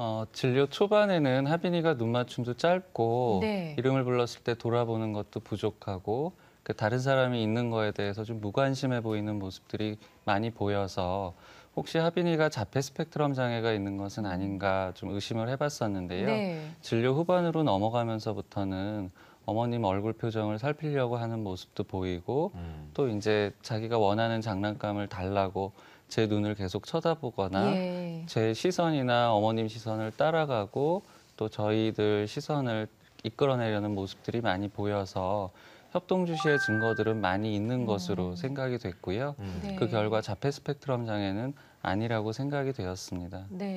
어, 진료 초반에는 하빈이가 눈맞춤도 짧고 네. 이름을 불렀을 때 돌아보는 것도 부족하고 그 다른 사람이 있는 거에 대해서 좀 무관심해 보이는 모습들이 많이 보여서 혹시 하빈이가 자폐 스펙트럼 장애가 있는 것은 아닌가 좀 의심을 해봤었는데요. 네. 진료 후반으로 넘어가면서부터는 어머님 얼굴 표정을 살피려고 하는 모습도 보이고 음. 또 이제 자기가 원하는 장난감을 달라고 제 눈을 계속 쳐다보거나 예. 제 시선이나 어머님 시선을 따라가고 또 저희들 시선을 이끌어내려는 모습들이 많이 보여서 협동주시의 증거들은 많이 있는 음. 것으로 음. 생각이 됐고요. 음. 네. 그 결과 자폐 스펙트럼 장애는 아니라고 생각이 되었습니다. 네.